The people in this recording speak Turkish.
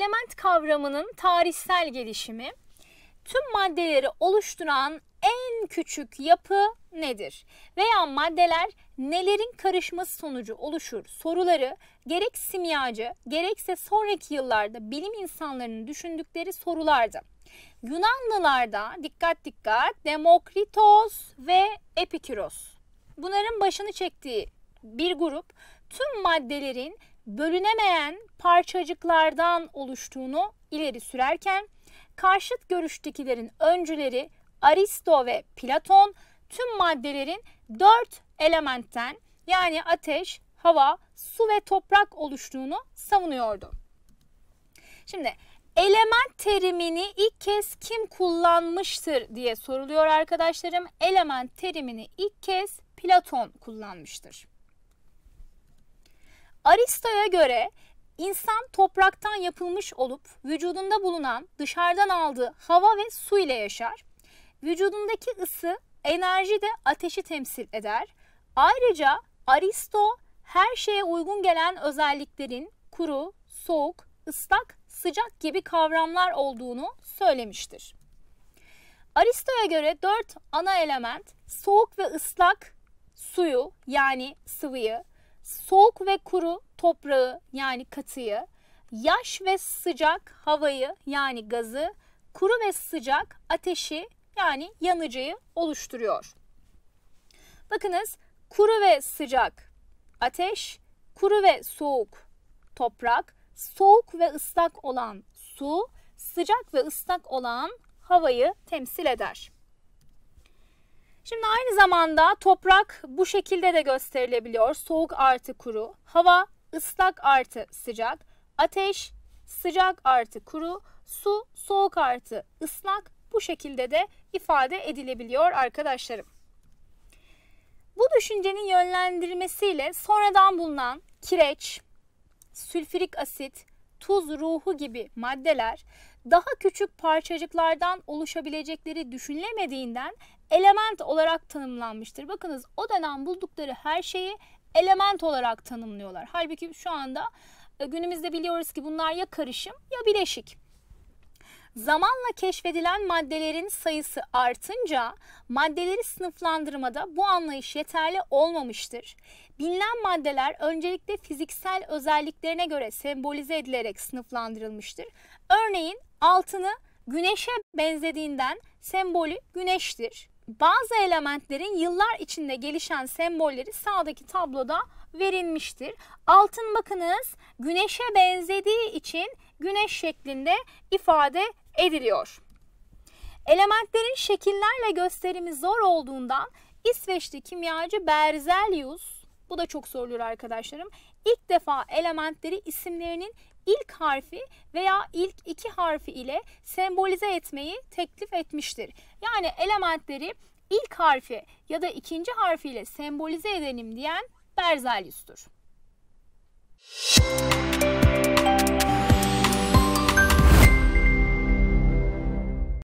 element kavramının tarihsel gelişimi tüm maddeleri oluşturan en küçük yapı nedir? Veya maddeler nelerin karışması sonucu oluşur soruları gerek simyacı gerekse sonraki yıllarda bilim insanlarının düşündükleri sorulardı. Yunanlılarda dikkat dikkat Demokritos ve Epikuros. Bunların başını çektiği bir grup tüm maddelerin bölünemeyen parçacıklardan oluştuğunu ileri sürerken karşıt görüştekilerin öncüleri Aristo ve Platon tüm maddelerin dört elementten yani ateş, hava, su ve toprak oluştuğunu savunuyordu. Şimdi element terimini ilk kez kim kullanmıştır diye soruluyor arkadaşlarım. Element terimini ilk kez Platon kullanmıştır. Aristo'ya göre insan topraktan yapılmış olup vücudunda bulunan dışarıdan aldığı hava ve su ile yaşar. Vücudundaki ısı, enerji de ateşi temsil eder. Ayrıca Aristo her şeye uygun gelen özelliklerin kuru, soğuk, ıslak, sıcak gibi kavramlar olduğunu söylemiştir. Aristo'ya göre dört ana element soğuk ve ıslak suyu yani sıvıyı, soğuk ve kuru toprağı yani katıyı, yaş ve sıcak havayı yani gazı, kuru ve sıcak ateşi yani yanıcıyı oluşturuyor. Bakınız kuru ve sıcak ateş, kuru ve soğuk toprak, soğuk ve ıslak olan su, sıcak ve ıslak olan havayı temsil eder. Şimdi aynı zamanda toprak bu şekilde de gösterilebiliyor. Soğuk artı kuru, hava ıslak artı sıcak, ateş sıcak artı kuru, su soğuk artı ıslak bu şekilde de ifade edilebiliyor arkadaşlarım. Bu düşüncenin yönlendirmesiyle sonradan bulunan kireç, sülfürik asit, tuz ruhu gibi maddeler daha küçük parçacıklardan oluşabilecekleri düşünülemediğinden element olarak tanımlanmıştır. Bakınız o dönem buldukları her şeyi element olarak tanımlıyorlar. Halbuki şu anda e, günümüzde biliyoruz ki bunlar ya karışım ya bileşik. Zamanla keşfedilen maddelerin sayısı artınca maddeleri sınıflandırmada bu anlayış yeterli olmamıştır. Bilinen maddeler öncelikle fiziksel özelliklerine göre sembolize edilerek sınıflandırılmıştır. Örneğin altını güneşe benzediğinden sembolü güneştir bazı elementlerin yıllar içinde gelişen sembolleri sağdaki tabloda verilmiştir. Altın bakınız güneşe benzediği için güneş şeklinde ifade ediliyor. Elementlerin şekillerle gösterimi zor olduğundan İsveçli kimyacı Berzelius bu da çok sorulur arkadaşlarım. İlk defa elementleri isimlerinin ilk harfi veya ilk iki harfi ile sembolize etmeyi teklif etmiştir. Yani elementleri ilk harfi ya da ikinci harfi ile sembolize edelim diyen Berzelius'tur.